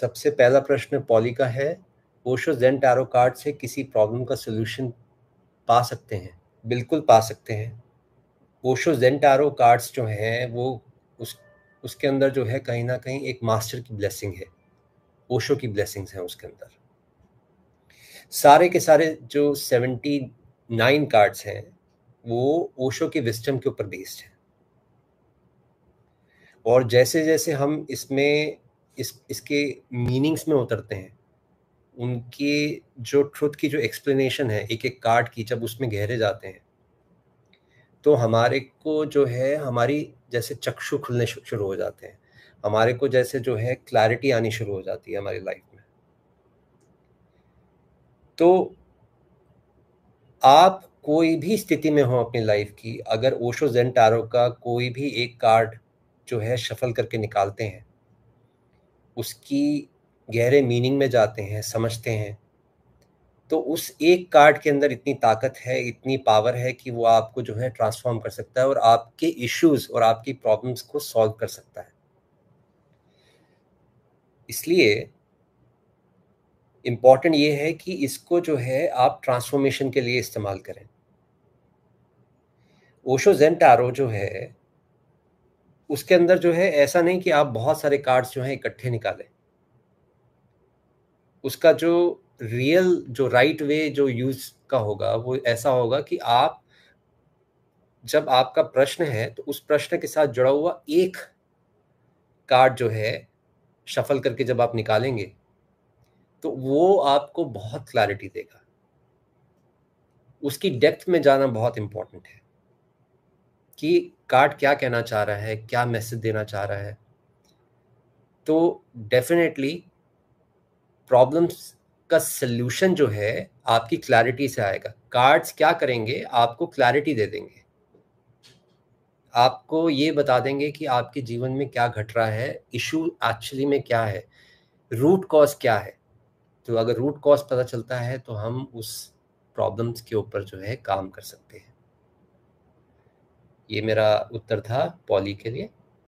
सबसे पहला प्रश्न पॉली का है ओशो जेन टैरो कार्ड से किसी प्रॉब्लम का सोल्यूशन पा सकते हैं बिल्कुल पा सकते हैं ओशो जेन टैरो कार्ड्स जो हैं वो उस उसके अंदर जो है कहीं ना कहीं एक मास्टर की ब्लेसिंग है ओशो की ब्लेसिंग्स हैं उसके अंदर सारे के सारे जो सेवेंटी नाइन कार्ड्स हैं वो ओशो के विस्टम के ऊपर बेस्ड हैं और जैसे जैसे हम इसमें इस इसके मीनिंग्स में उतरते हैं उनके जो ट्रुथ की जो एक्सप्लेनेशन है एक एक कार्ड की जब उसमें गहरे जाते हैं तो हमारे को जो है हमारी जैसे चक्षु खुलने शुरू हो जाते हैं हमारे को जैसे जो है क्लैरिटी आनी शुरू हो जाती है हमारी लाइफ में तो आप कोई भी स्थिति में हो अपनी लाइफ की अगर ओशो जेन टारो का कोई भी एक कार्ड जो है शफल करके निकालते हैं उसकी गहरे मीनिंग में जाते हैं समझते हैं तो उस एक कार्ड के अंदर इतनी ताकत है इतनी पावर है कि वो आपको जो है ट्रांसफॉर्म कर सकता है और आपके इश्यूज और आपकी प्रॉब्लम्स को सॉल्व कर सकता है इसलिए इम्पॉर्टेंट ये है कि इसको जो है आप ट्रांसफॉर्मेशन के लिए इस्तेमाल करें ओशो जेन टारो जो है उसके अंदर जो है ऐसा नहीं कि आप बहुत सारे कार्ड्स जो हैं इकट्ठे निकालें उसका जो रियल जो राइट वे जो यूज का होगा वो ऐसा होगा कि आप जब आपका प्रश्न है तो उस प्रश्न के साथ जुड़ा हुआ एक कार्ड जो है शफल करके जब आप निकालेंगे तो वो आपको बहुत क्लैरिटी देगा उसकी डेप्थ में जाना बहुत इंपॉर्टेंट है कि कार्ड क्या कहना चाह रहा है क्या मैसेज देना चाह रहा है तो डेफिनेटली प्रॉब्लम्स का सल्यूशन जो है आपकी क्लैरिटी से आएगा कार्ड्स क्या करेंगे आपको क्लैरिटी दे देंगे आपको ये बता देंगे कि आपके जीवन में क्या घट रहा है इशू एक्चुअली में क्या है रूट कॉज क्या है तो अगर रूट कॉज पता चलता है तो हम उस प्रॉब्लम्स के ऊपर जो है काम कर सकते हैं ये मेरा उत्तर था पॉली के लिए